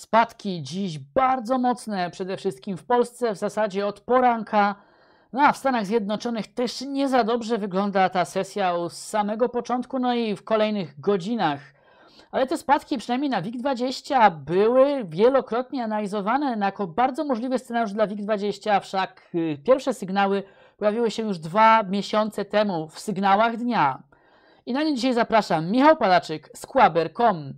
Spadki dziś bardzo mocne, przede wszystkim w Polsce, w zasadzie od poranka. No a w Stanach Zjednoczonych też nie za dobrze wygląda ta sesja od samego początku, no i w kolejnych godzinach. Ale te spadki, przynajmniej na WIG20, były wielokrotnie analizowane no jako bardzo możliwy scenariusz dla WIG20, wszak y, pierwsze sygnały pojawiły się już dwa miesiące temu w sygnałach dnia. I na nie dzisiaj zapraszam Michał Palaczyk z Quaber.com.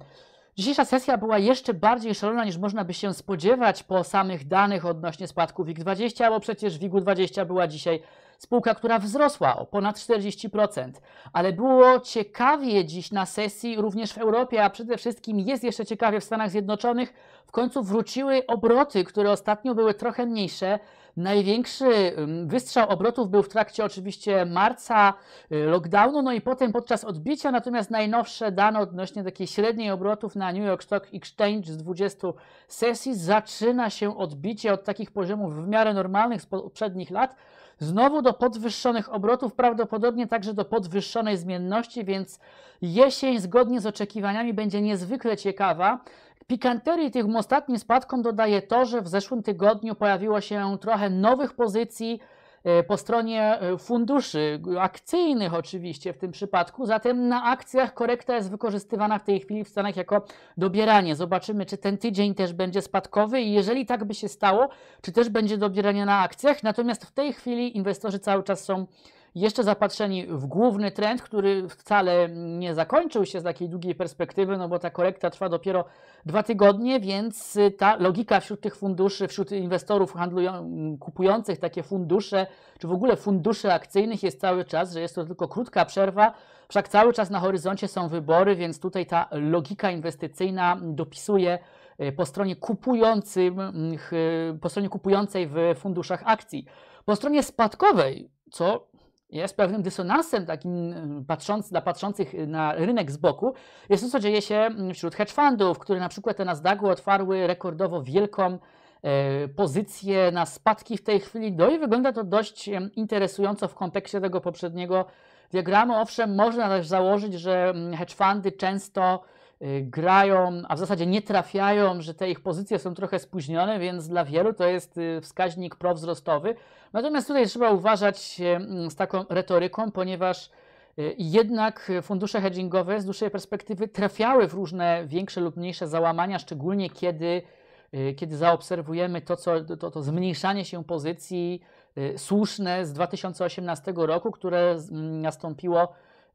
Dzisiejsza sesja była jeszcze bardziej szalona niż można by się spodziewać po samych danych odnośnie spadku WIG20, bo przecież WIG-20 była dzisiaj Spółka, która wzrosła o ponad 40%. Ale było ciekawie dziś na sesji również w Europie, a przede wszystkim jest jeszcze ciekawie w Stanach Zjednoczonych. W końcu wróciły obroty, które ostatnio były trochę mniejsze. Największy mm, wystrzał obrotów był w trakcie oczywiście marca, y, lockdownu, no i potem podczas odbicia, natomiast najnowsze dane odnośnie takiej średniej obrotów na New York Stock Exchange z 20 sesji zaczyna się odbicie od takich poziomów w miarę normalnych z poprzednich lat, Znowu do podwyższonych obrotów, prawdopodobnie także do podwyższonej zmienności, więc jesień zgodnie z oczekiwaniami będzie niezwykle ciekawa. Pikanterii tym ostatnim spadkom dodaje to, że w zeszłym tygodniu pojawiło się trochę nowych pozycji, E, po stronie e, funduszy akcyjnych oczywiście w tym przypadku. Zatem na akcjach korekta jest wykorzystywana w tej chwili w Stanach jako dobieranie. Zobaczymy, czy ten tydzień też będzie spadkowy i jeżeli tak by się stało, czy też będzie dobieranie na akcjach. Natomiast w tej chwili inwestorzy cały czas są jeszcze zapatrzeni w główny trend, który wcale nie zakończył się z takiej długiej perspektywy, no bo ta korekta trwa dopiero dwa tygodnie, więc y, ta logika wśród tych funduszy, wśród inwestorów kupujących takie fundusze, czy w ogóle funduszy akcyjnych jest cały czas, że jest to tylko krótka przerwa, wszak cały czas na horyzoncie są wybory, więc tutaj ta logika inwestycyjna dopisuje y, po stronie, kupującym, y, po stronie kupującej w funduszach akcji. Po stronie spadkowej, co jest pewnym dysonansem takim y, patrząc, dla patrzących y, na rynek z boku, jest to, co dzieje się mm, wśród hedge fundów, które na przykład te Nasdaqu otwarły rekordowo wielką e, pozycję na spadki w tej chwili. No i wygląda to dość y, interesująco w kontekście tego poprzedniego diagramu. Owszem, można też założyć, że mm, hedge fundy często Y, grają, a w zasadzie nie trafiają, że te ich pozycje są trochę spóźnione, więc dla wielu to jest y, wskaźnik prowzrostowy. Natomiast tutaj trzeba uważać mm, z taką retoryką, ponieważ y, jednak fundusze hedgingowe z dłuższej perspektywy trafiały w różne większe lub mniejsze załamania, szczególnie kiedy, kiedy zaobserwujemy to, co, to, to zmniejszanie się pozycji słuszne z 2018 roku, które mm, nastąpiło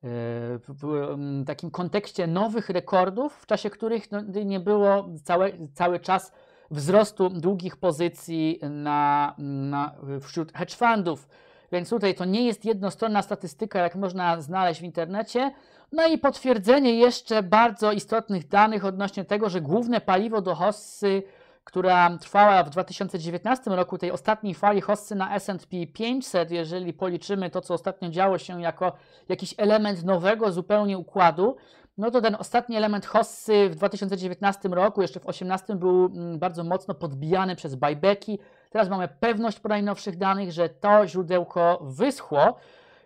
w takim kontekście nowych rekordów, w czasie których no, nie było cały, cały czas wzrostu długich pozycji na, na, wśród hedge fundów. Więc tutaj to nie jest jednostronna statystyka, jak można znaleźć w internecie. No i potwierdzenie jeszcze bardzo istotnych danych odnośnie tego, że główne paliwo do hossy która trwała w 2019 roku, tej ostatniej fali hossy na S&P 500, jeżeli policzymy to, co ostatnio działo się jako jakiś element nowego zupełnie układu, no to ten ostatni element hossy w 2019 roku, jeszcze w 2018 był mm, bardzo mocno podbijany przez buybacki. Teraz mamy pewność po najnowszych danych, że to źródełko wyschło.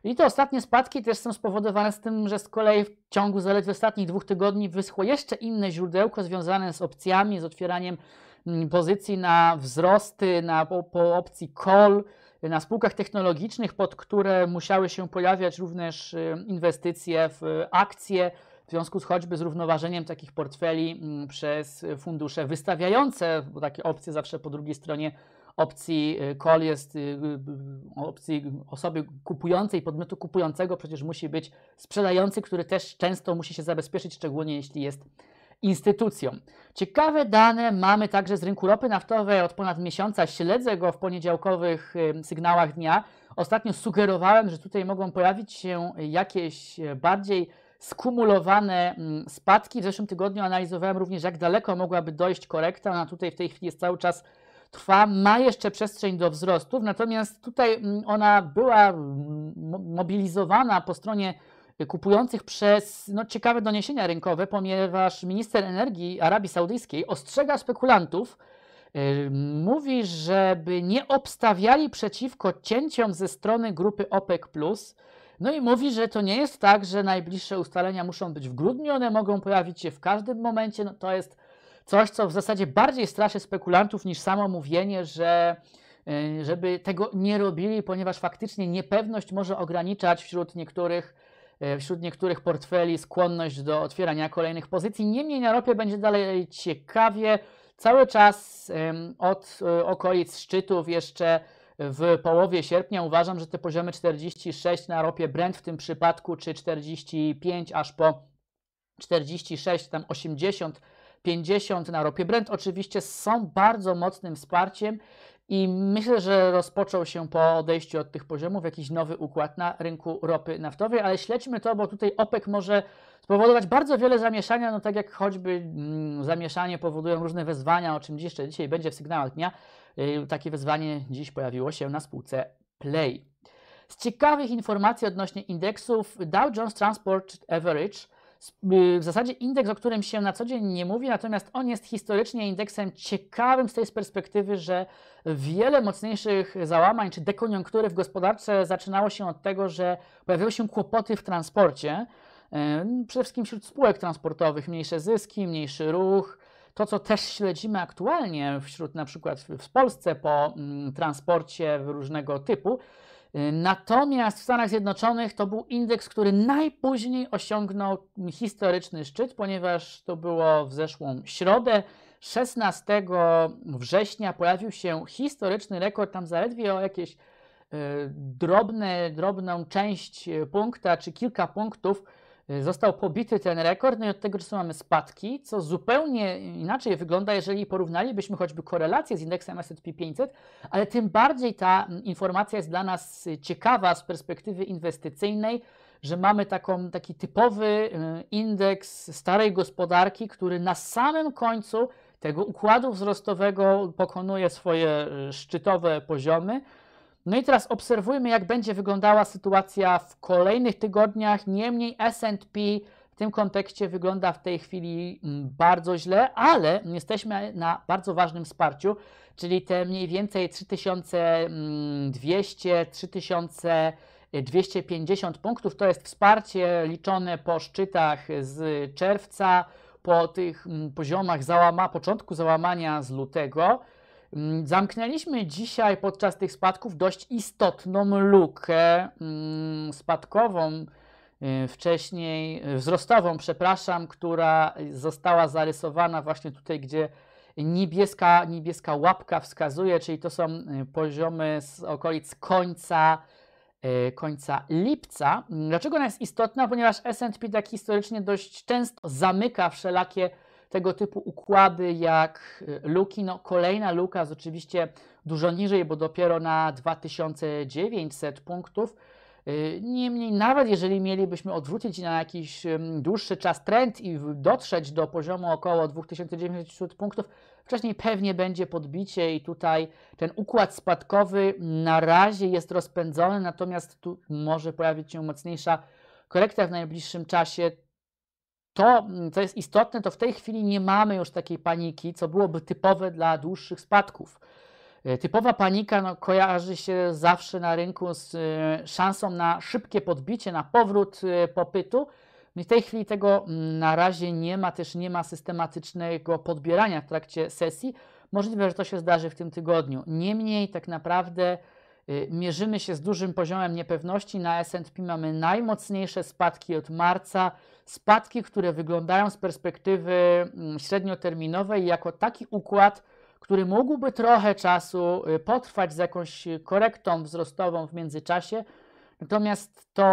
I te ostatnie spadki też są spowodowane z tym, że z kolei w ciągu zaledwie ostatnich dwóch tygodni wyschło jeszcze inne źródełko związane z opcjami, z otwieraniem pozycji na wzrosty na, po, po opcji call na spółkach technologicznych, pod które musiały się pojawiać również y, inwestycje w akcje, w związku z choćby zrównoważeniem takich portfeli przez fundusze wystawiające, bo takie opcje zawsze po drugiej stronie opcji y, call jest y, opcji osoby kupującej, podmiotu kupującego, przecież musi być sprzedający, który też często musi się zabezpieczyć, szczególnie jeśli jest instytucjom. Ciekawe dane mamy także z rynku ropy naftowej od ponad miesiąca. Śledzę go w poniedziałkowych sygnałach dnia. Ostatnio sugerowałem, że tutaj mogą pojawić się jakieś e, bardziej skumulowane mm, spadki. W zeszłym tygodniu analizowałem również, jak daleko mogłaby dojść korekta. Ona tutaj w tej chwili jest cały czas trwa, ma jeszcze przestrzeń do wzrostów, natomiast tutaj mm, ona była mm, mobilizowana po stronie Y, kupujących przez no, ciekawe doniesienia rynkowe, ponieważ minister energii Arabii Saudyjskiej ostrzega spekulantów, y, mówi, żeby nie obstawiali przeciwko cięciom ze strony grupy OPEC. No i mówi, że to nie jest tak, że najbliższe ustalenia muszą być w grudniu, one mogą pojawić się w każdym momencie. No to jest coś, co w zasadzie bardziej straszy spekulantów niż samo mówienie, że y, żeby tego nie robili, ponieważ faktycznie niepewność może ograniczać wśród niektórych E, wśród niektórych portfeli skłonność do otwierania kolejnych pozycji. Niemniej na ropie będzie dalej ciekawie. Cały czas od e, okolic szczytów jeszcze w połowie sierpnia uważam, że te poziomy 46 na ropie Brent w tym przypadku, czy 45 aż po 46, tam 80 50 na ropie Brent oczywiście są bardzo mocnym wsparciem i myślę, że rozpoczął się po odejściu od tych poziomów jakiś nowy układ na rynku ropy naftowej, ale śledźmy to, bo tutaj OPEC może spowodować bardzo wiele zamieszania, no tak jak choćby mm, zamieszanie powodują różne wezwania, o czym jeszcze dzisiaj będzie w sygnałach dnia. Yy, takie wezwanie dziś pojawiło się na spółce Play. Z ciekawych informacji odnośnie indeksów Dow Jones Transport Average – Y, w zasadzie indeks, o którym się na co dzień nie mówi, natomiast on jest historycznie indeksem ciekawym z tej perspektywy, że wiele mocniejszych załamań czy dekoniunktury w gospodarce zaczynało się od tego, że pojawiły się kłopoty w transporcie, y, przede wszystkim wśród spółek transportowych, mniejsze zyski, mniejszy ruch. To, co też śledzimy aktualnie wśród na przykład w Polsce po mm, transporcie różnego typu, Natomiast w Stanach Zjednoczonych to był indeks, który najpóźniej osiągnął historyczny szczyt, ponieważ to było w zeszłą środę. 16 września pojawił się historyczny rekord, tam zaledwie o jakieś e, drobne, drobną część punkta czy kilka punktów Y, został pobity ten rekord, no i od tego czasu mamy spadki, co zupełnie inaczej wygląda, jeżeli porównalibyśmy choćby korelację z indeksem S&P 500, ale tym bardziej ta informacja jest dla nas ciekawa z perspektywy inwestycyjnej, że mamy taką, taki typowy y, indeks starej gospodarki, który na samym końcu tego układu wzrostowego pokonuje swoje y, szczytowe poziomy, no i teraz obserwujmy, jak będzie wyglądała sytuacja w kolejnych tygodniach. Niemniej SP w tym kontekście wygląda w tej chwili mm, bardzo źle, ale jesteśmy na bardzo ważnym wsparciu, czyli te mniej więcej 3200, 3000. 250 punktów to jest wsparcie liczone po szczytach z czerwca, po tych mm, poziomach załama, początku załamania z lutego. Mm, zamknęliśmy dzisiaj podczas tych spadków dość istotną lukę mm, spadkową, y, wcześniej wzrostową, przepraszam, która została zarysowana właśnie tutaj, gdzie niebieska, niebieska łapka wskazuje, czyli to są y, poziomy z okolic końca y, końca lipca. Dlaczego ona jest istotna? Ponieważ S&P tak historycznie dość często zamyka wszelakie tego typu układy jak y, luki. No, kolejna luka jest oczywiście dużo niżej, bo dopiero na 2900 punktów. Y, niemniej, nawet jeżeli mielibyśmy odwrócić na jakiś dłuższy czas trend i dotrzeć do poziomu około 2900 punktów, wcześniej pewnie będzie podbicie i tutaj ten układ spadkowy na razie jest rozpędzony, natomiast tu może pojawić się mocniejsza korekta w najbliższym czasie to, mm, co jest istotne, to w tej chwili nie mamy już takiej paniki, co byłoby typowe dla dłuższych spadków. E, typowa panika no, kojarzy się zawsze na rynku z y, szansą na szybkie podbicie, na powrót y, popytu. No w tej chwili tego mm, na razie nie ma, też nie ma systematycznego podbierania w trakcie sesji. Możliwe, że to się zdarzy w tym tygodniu. Niemniej tak naprawdę Y, mierzymy się z dużym poziomem niepewności. Na SP mamy najmocniejsze spadki od marca. Spadki, które wyglądają z perspektywy mm, średnioterminowej jako taki układ, który mógłby trochę czasu y, potrwać z jakąś korektą wzrostową w międzyczasie. Natomiast to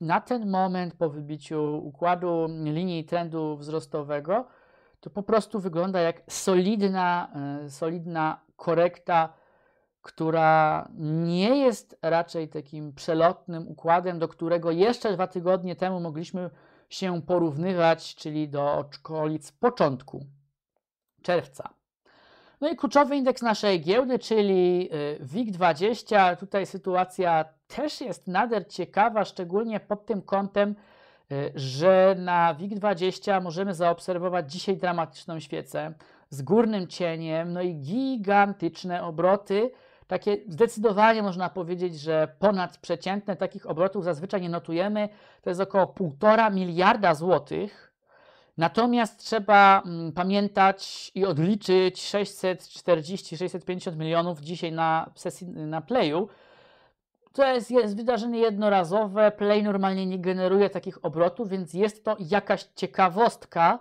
na ten moment po wybiciu układu linii trendu wzrostowego to po prostu wygląda jak solidna, y, solidna korekta która nie jest raczej takim przelotnym układem, do którego jeszcze dwa tygodnie temu mogliśmy się porównywać, czyli do okolic początku czerwca. No i kluczowy indeks naszej giełdy, czyli y, WIG20. Tutaj sytuacja też jest nader ciekawa, szczególnie pod tym kątem, y, że na WIG20 możemy zaobserwować dzisiaj dramatyczną świecę z górnym cieniem, no i gigantyczne obroty takie zdecydowanie można powiedzieć, że ponadprzeciętne takich obrotów zazwyczaj nie notujemy. To jest około 1,5 miliarda złotych. Natomiast trzeba mm, pamiętać i odliczyć 640-650 milionów dzisiaj na sesji na Playu. To jest, jest wydarzenie jednorazowe. Play normalnie nie generuje takich obrotów, więc jest to jakaś ciekawostka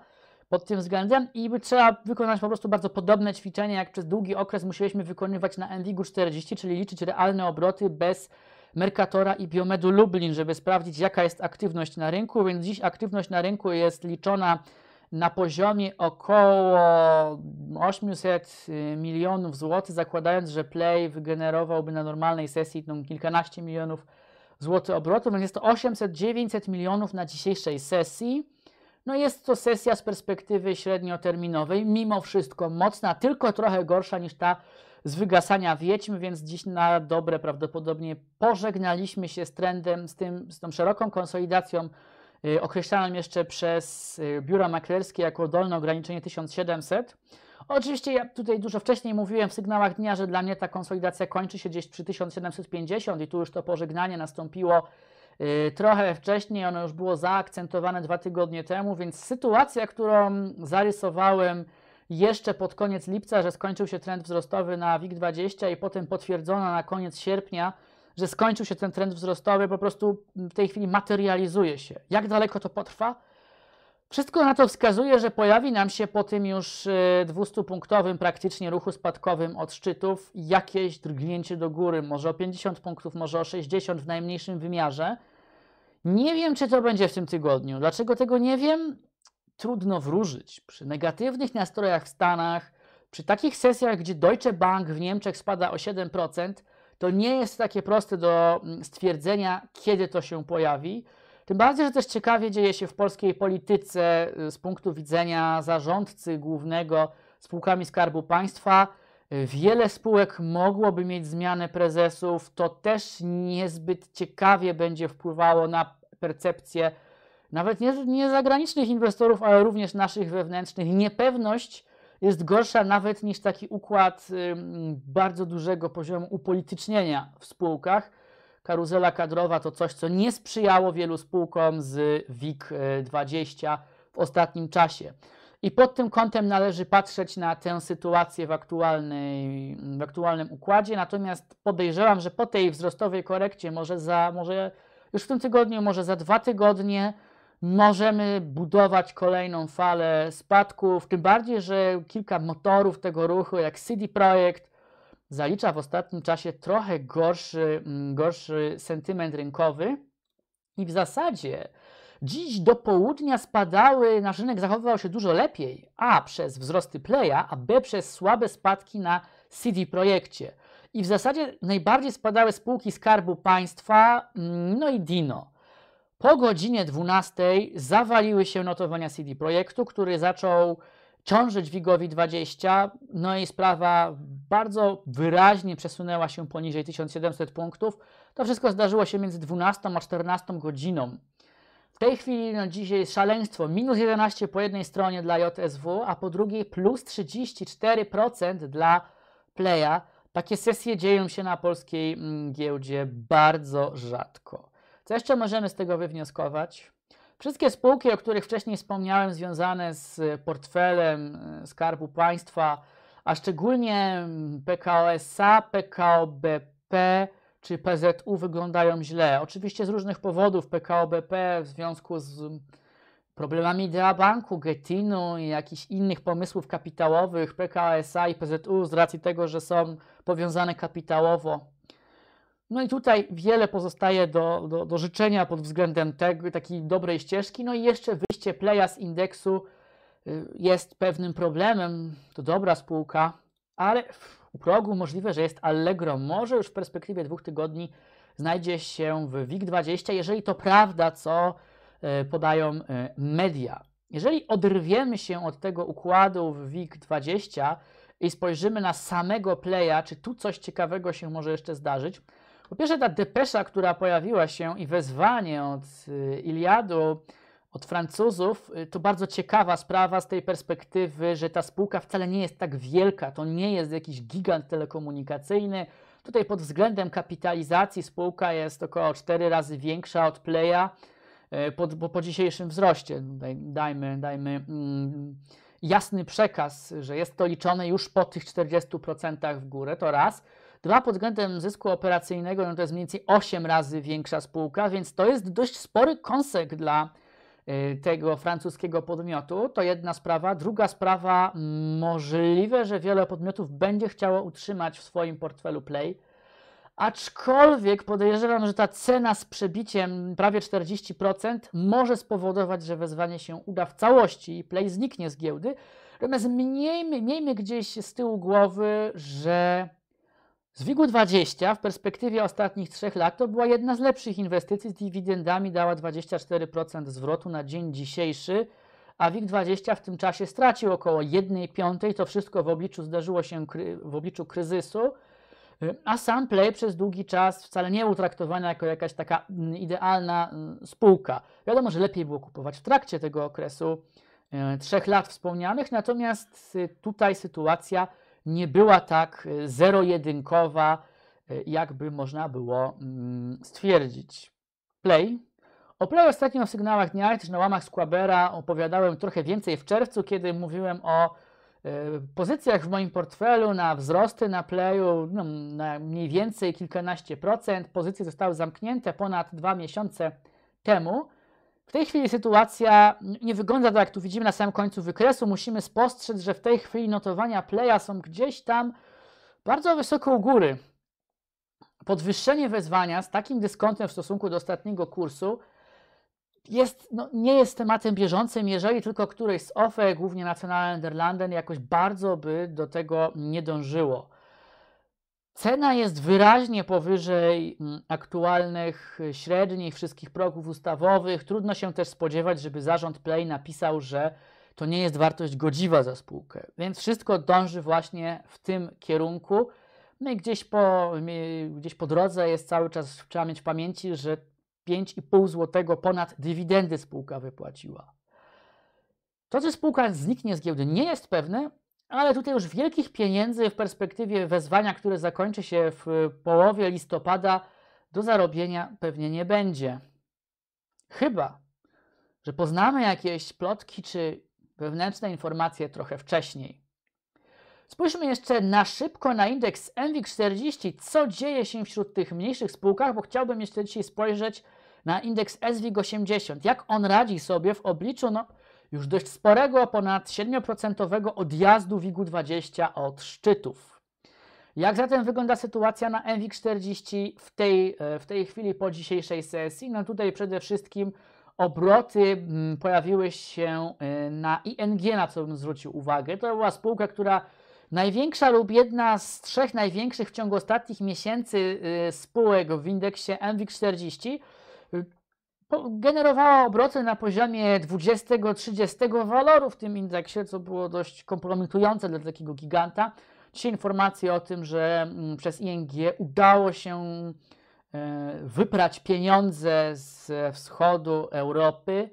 pod tym względem i trzeba wykonać po prostu bardzo podobne ćwiczenie, jak przez długi okres musieliśmy wykonywać na Endigu 40, czyli liczyć realne obroty bez Mercatora i Biomedu Lublin, żeby sprawdzić, jaka jest aktywność na rynku. Więc dziś aktywność na rynku jest liczona na poziomie około 800 y, milionów złotych, zakładając, że Play wygenerowałby na normalnej sesji no, kilkanaście milionów złotych obrotu, więc jest to 800-900 milionów na dzisiejszej sesji. No jest to sesja z perspektywy średnioterminowej, mimo wszystko mocna, tylko trochę gorsza niż ta z wygasania wiedźm, więc dziś na dobre prawdopodobnie pożegnaliśmy się z trendem, z, tym, z tą szeroką konsolidacją y, określaną jeszcze przez y, biura maklerskie jako dolne ograniczenie 1700. Oczywiście ja tutaj dużo wcześniej mówiłem w sygnałach dnia, że dla mnie ta konsolidacja kończy się gdzieś przy 1750 i tu już to pożegnanie nastąpiło Y, trochę wcześniej ono już było zaakcentowane dwa tygodnie temu, więc sytuacja, którą zarysowałem jeszcze pod koniec lipca, że skończył się trend wzrostowy na WIG20 i potem potwierdzona na koniec sierpnia, że skończył się ten trend wzrostowy, po prostu w tej chwili materializuje się. Jak daleko to potrwa? Wszystko na to wskazuje, że pojawi nam się po tym już 200-punktowym y, praktycznie ruchu spadkowym od szczytów jakieś drgnięcie do góry, może o 50 punktów, może o 60 w najmniejszym wymiarze. Nie wiem, czy to będzie w tym tygodniu. Dlaczego tego nie wiem? Trudno wróżyć. Przy negatywnych nastrojach w Stanach, przy takich sesjach, gdzie Deutsche Bank w Niemczech spada o 7%, to nie jest takie proste do mm, stwierdzenia, kiedy to się pojawi. Tym bardziej, że też ciekawie dzieje się w polskiej polityce y, z punktu widzenia zarządcy głównego spółkami Skarbu Państwa. Y, wiele spółek mogłoby mieć zmianę prezesów. To też niezbyt ciekawie będzie wpływało na percepcję nawet nie, nie zagranicznych inwestorów, ale również naszych wewnętrznych. Niepewność jest gorsza nawet niż taki układ bardzo dużego poziomu upolitycznienia w spółkach karuzela kadrowa to coś, co nie sprzyjało wielu spółkom z WIG20 w ostatnim czasie. I pod tym kątem należy patrzeć na tę sytuację w, aktualnej, w aktualnym układzie. Natomiast podejrzewam, że po tej wzrostowej korekcie, może, za, może już w tym tygodniu, może za dwa tygodnie, możemy budować kolejną falę spadków. Tym bardziej, że kilka motorów tego ruchu, jak CD Projekt, zalicza w ostatnim czasie trochę gorszy, mm, gorszy sentyment rynkowy i w zasadzie dziś do południa spadały, nasz rynek zachowywał się dużo lepiej, a przez wzrosty Playa, a b przez słabe spadki na CD Projekcie. I w zasadzie najbardziej spadały spółki Skarbu Państwa, mm, no i Dino. Po godzinie 12 zawaliły się notowania CD Projektu, który zaczął ciąży dźwigowi 20, no i sprawa bardzo wyraźnie przesunęła się poniżej 1700 punktów. To wszystko zdarzyło się między 12 a 14 godziną. W tej chwili, no dzisiaj jest szaleństwo. Minus 11 po jednej stronie dla JSW, a po drugiej plus 34% dla Playa. Takie sesje dzieją się na polskiej mm, giełdzie bardzo rzadko. Co jeszcze możemy z tego wywnioskować? Wszystkie spółki, o których wcześniej wspomniałem, związane z e, portfelem e, Skarbu Państwa, a szczególnie mm, PKO SA, PKO BP czy PZU wyglądają źle. Oczywiście z różnych powodów PKO BP w związku z mm, problemami Idea Banku, Getinu i jakichś innych pomysłów kapitałowych PKO SA i PZU z racji tego, że są powiązane kapitałowo no i tutaj wiele pozostaje do, do, do życzenia pod względem tego, takiej dobrej ścieżki. No i jeszcze wyjście Playa z indeksu y, jest pewnym problemem. To dobra spółka, ale u progu możliwe, że jest Allegro. Może już w perspektywie dwóch tygodni znajdzie się w WIG20, jeżeli to prawda, co y, podają y, media. Jeżeli oderwiemy się od tego układu w WIG20 i spojrzymy na samego playa, czy tu coś ciekawego się może jeszcze zdarzyć, po pierwsze, ta depesza, która pojawiła się i wezwanie od y, Iliadu, od Francuzów, y, to bardzo ciekawa sprawa z tej perspektywy, że ta spółka wcale nie jest tak wielka, to nie jest jakiś gigant telekomunikacyjny. Tutaj pod względem kapitalizacji spółka jest około 4 razy większa od Playa po, y, po, po dzisiejszym wzroście. dajmy, dajmy mm, jasny przekaz, że jest to liczone już po tych 40% w górę, to raz. Dwa pod względem zysku operacyjnego, no to jest mniej więcej 8 razy większa spółka, więc to jest dość spory kąsek dla y, tego francuskiego podmiotu. To jedna sprawa. Druga sprawa, możliwe, że wiele podmiotów będzie chciało utrzymać w swoim portfelu Play. Aczkolwiek podejrzewam, że ta cena z przebiciem prawie 40% może spowodować, że wezwanie się uda w całości i Play zniknie z giełdy. Natomiast miejmy, miejmy gdzieś z tyłu głowy, że z WIG-20 w perspektywie ostatnich trzech lat to była jedna z lepszych inwestycji z dywidendami, dała 24% zwrotu na dzień dzisiejszy, a WIG-20 w tym czasie stracił około 1 piątej, to wszystko w obliczu zdarzyło się w obliczu kryzysu, a sam Play przez długi czas wcale nie był traktowany jako jakaś taka mm, idealna mm, spółka. Wiadomo, że lepiej było kupować w trakcie tego okresu e, trzech lat wspomnianych, natomiast y, tutaj sytuacja nie była tak e, zero-jedynkowa, e, jakby można było mm, stwierdzić. Play. O Play ostatnio o sygnałach dnia, też na łamach Squabera opowiadałem trochę więcej w czerwcu, kiedy mówiłem o e, pozycjach w moim portfelu na wzrosty na Playu, no, na mniej więcej kilkanaście procent. Pozycje zostały zamknięte ponad dwa miesiące temu. W tej chwili sytuacja nie wygląda tak, jak tu widzimy na samym końcu wykresu. Musimy spostrzec, że w tej chwili notowania playa są gdzieś tam bardzo wysoko u góry. Podwyższenie wezwania z takim dyskontem w stosunku do ostatniego kursu jest, no, nie jest tematem bieżącym, jeżeli tylko któreś z OFE, głównie Nationale Nederlanden, jakoś bardzo by do tego nie dążyło. Cena jest wyraźnie powyżej mm, aktualnych y, średnich wszystkich progów ustawowych. Trudno się też spodziewać, żeby zarząd Play napisał, że to nie jest wartość godziwa za spółkę. Więc wszystko dąży właśnie w tym kierunku. No i gdzieś po, gdzieś po drodze jest cały czas, trzeba mieć w pamięci, że 5,5 zł ponad dywidendy spółka wypłaciła. To, czy spółka zniknie z giełdy, nie jest pewne, ale tutaj już wielkich pieniędzy w perspektywie wezwania, które zakończy się w połowie listopada, do zarobienia pewnie nie będzie. Chyba, że poznamy jakieś plotki czy wewnętrzne informacje trochę wcześniej. Spójrzmy jeszcze na szybko na indeks MWIG40, co dzieje się wśród tych mniejszych spółkach, bo chciałbym jeszcze dzisiaj spojrzeć na indeks SWIG80. Jak on radzi sobie w obliczu no, już dość sporego, ponad 7% odjazdu WIG-20 od szczytów. Jak zatem wygląda sytuacja na MWIG-40 w tej, e, w tej chwili po dzisiejszej sesji? No tutaj przede wszystkim obroty mm, pojawiły się e, na ING, na co bym zwrócił uwagę. To była spółka, która największa lub jedna z trzech największych w ciągu ostatnich miesięcy e, spółek w indeksie MWIG 40 generowała obroty na poziomie 20-30 walorów w tym indeksie, co było dość kompromitujące dla takiego giganta. Dzisiaj informacje o tym, że mm, przez ING udało się e, wyprać pieniądze z wschodu Europy.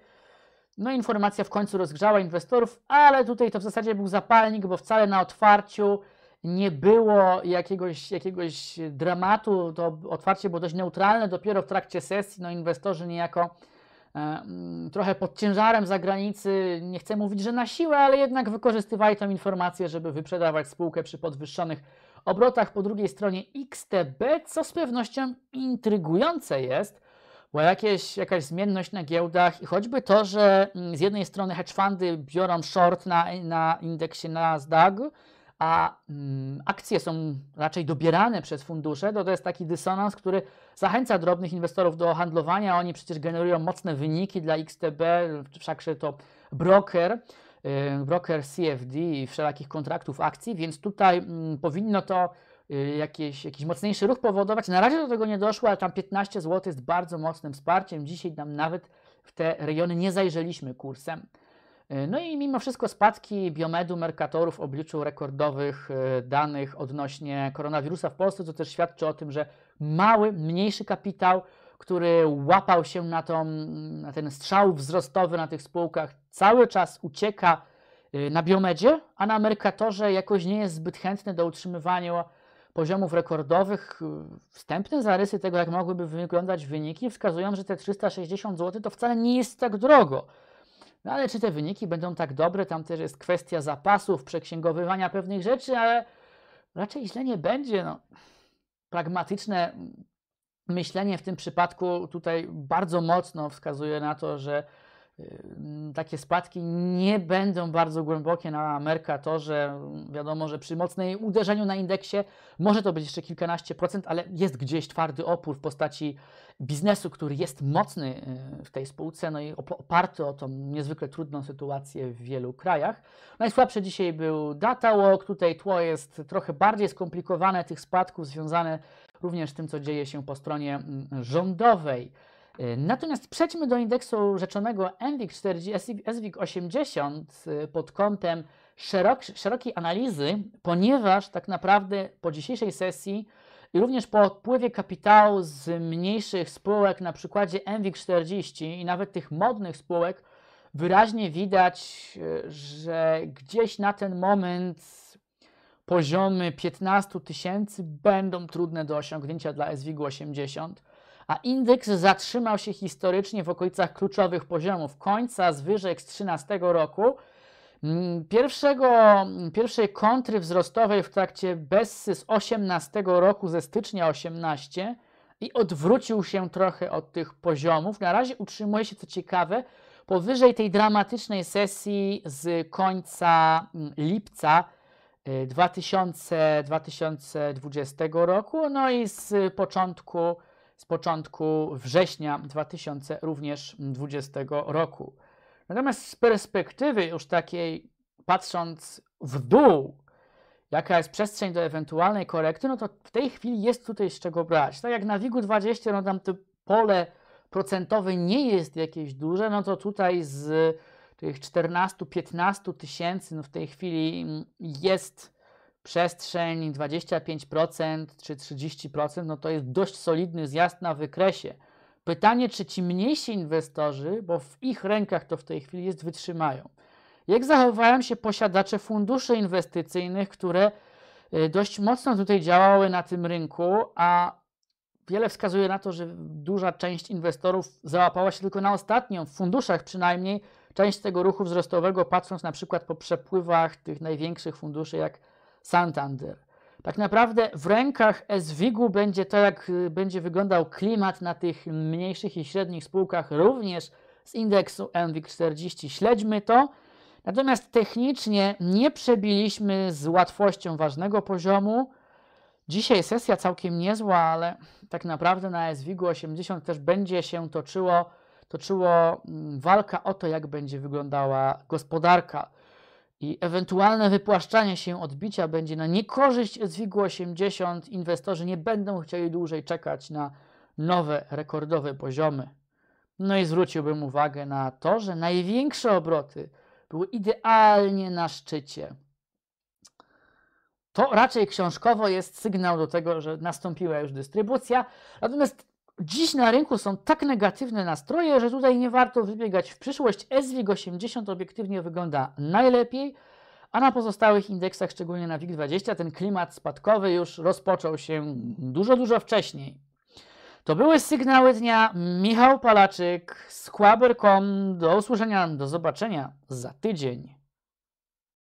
No informacja w końcu rozgrzała inwestorów, ale tutaj to w zasadzie był zapalnik, bo wcale na otwarciu nie było jakiegoś, jakiegoś dramatu, to otwarcie było dość neutralne. Dopiero w trakcie sesji no, inwestorzy niejako e, mm, trochę pod ciężarem zagranicy, nie chcę mówić, że na siłę, ale jednak wykorzystywali tą informację, żeby wyprzedawać spółkę przy podwyższonych obrotach. Po drugiej stronie XTB, co z pewnością intrygujące jest, bo jakieś, jakaś zmienność na giełdach i choćby to, że mm, z jednej strony hedge fundy biorą short na, na indeksie Nasdaq, a mm, akcje są raczej dobierane przez fundusze, to to jest taki dysonans, który zachęca drobnych inwestorów do handlowania. Oni przecież generują mocne wyniki dla XTB, wszakże to broker, yy, broker CFD i wszelakich kontraktów akcji, więc tutaj yy, powinno to y, jakieś, jakiś mocniejszy ruch powodować. Na razie do tego nie doszło, ale tam 15 zł jest bardzo mocnym wsparciem. Dzisiaj nam nawet w te rejony nie zajrzeliśmy kursem. E, no i mimo wszystko spadki biomedu merkatorów w obliczu rekordowych e, danych odnośnie koronawirusa w Polsce, to też świadczy o tym, że mały, mniejszy kapitał, który łapał się na, tą, na ten strzał wzrostowy na tych spółkach, cały czas ucieka e, na biomedzie, a na merkatorze jakoś nie jest zbyt chętny do utrzymywania poziomów rekordowych. Wstępne zarysy tego, jak mogłyby wyglądać wyniki, wskazują, że te 360 zł to wcale nie jest tak drogo. No ale czy te wyniki będą tak dobre? Tam też jest kwestia zapasów, przeksięgowywania pewnych rzeczy, ale raczej źle nie będzie. No. Pragmatyczne myślenie w tym przypadku tutaj bardzo mocno wskazuje na to, że takie spadki nie będą bardzo głębokie na Merkatorze. Wiadomo, że przy mocnej uderzeniu na indeksie może to być jeszcze kilkanaście procent, ale jest gdzieś twardy opór w postaci biznesu, który jest mocny y, w tej spółce, no i oparty o tą niezwykle trudną sytuację w wielu krajach. Najsłabszy dzisiaj był DataWalk, tutaj tło jest trochę bardziej skomplikowane, tych spadków związane również z tym, co dzieje się po stronie mm, rządowej. Y, natomiast przejdźmy do indeksu rzeczonego SWIG80 y, pod kątem szerok, szerokiej analizy, ponieważ tak naprawdę po dzisiejszej sesji i również po odpływie kapitału z mniejszych spółek, na przykładzie MWIG40 i nawet tych modnych spółek, wyraźnie widać, y, że gdzieś na ten moment poziomy 15 tysięcy będą trudne do osiągnięcia dla SWIG-80 a indeks zatrzymał się historycznie w okolicach kluczowych poziomów końca zwyżek z 13 roku. Mm, pierwszego, mm, pierwszej kontry wzrostowej w trakcie Bessy z 18 roku, ze stycznia 18 i odwrócił się trochę od tych poziomów. Na razie utrzymuje się, co ciekawe, powyżej tej dramatycznej sesji z końca mm, lipca 2000, y, 2020 roku, no i z początku z początku września 2020 roku. Natomiast z perspektywy już takiej, patrząc w dół, jaka jest przestrzeń do ewentualnej korekty, no to w tej chwili jest tutaj z czego brać. Tak jak na WIG-20, no tam to pole procentowe nie jest jakieś duże, no to tutaj z tych 14-15 tysięcy, no w tej chwili jest przestrzeń 25% czy 30%, no to jest dość solidny zjazd na wykresie. Pytanie, czy ci mniejsi inwestorzy, bo w ich rękach to w tej chwili jest, wytrzymają. Jak zachowają się posiadacze funduszy inwestycyjnych, które y, dość mocno tutaj działały na tym rynku, a wiele wskazuje na to, że duża część inwestorów załapała się tylko na ostatnią, w funduszach przynajmniej, część tego ruchu wzrostowego, patrząc na przykład po przepływach tych największych funduszy jak Santander. Tak naprawdę w rękach SWIG-u będzie to, jak y, będzie wyglądał klimat na tych mniejszych i średnich spółkach, również z indeksu NWIG 40 Śledźmy to. Natomiast technicznie nie przebiliśmy z łatwością ważnego poziomu. Dzisiaj sesja całkiem niezła, ale tak naprawdę na SWIG-u 80 też będzie się toczyło, toczyło mm, walka o to, jak będzie wyglądała gospodarka i ewentualne wypłaszczanie się odbicia będzie na niekorzyść SWIG-80. Inwestorzy nie będą chcieli dłużej czekać na nowe rekordowe poziomy. No i zwróciłbym uwagę na to, że największe obroty były idealnie na szczycie. To raczej książkowo jest sygnał do tego, że nastąpiła już dystrybucja. Natomiast Dziś na rynku są tak negatywne nastroje, że tutaj nie warto wybiegać w przyszłość. SWIG 80 obiektywnie wygląda najlepiej, a na pozostałych indeksach, szczególnie na WIG20, ten klimat spadkowy już rozpoczął się dużo, dużo wcześniej. To były sygnały dnia. Michał Palaczyk z Quaber.com. Do usłyszenia, do zobaczenia za tydzień.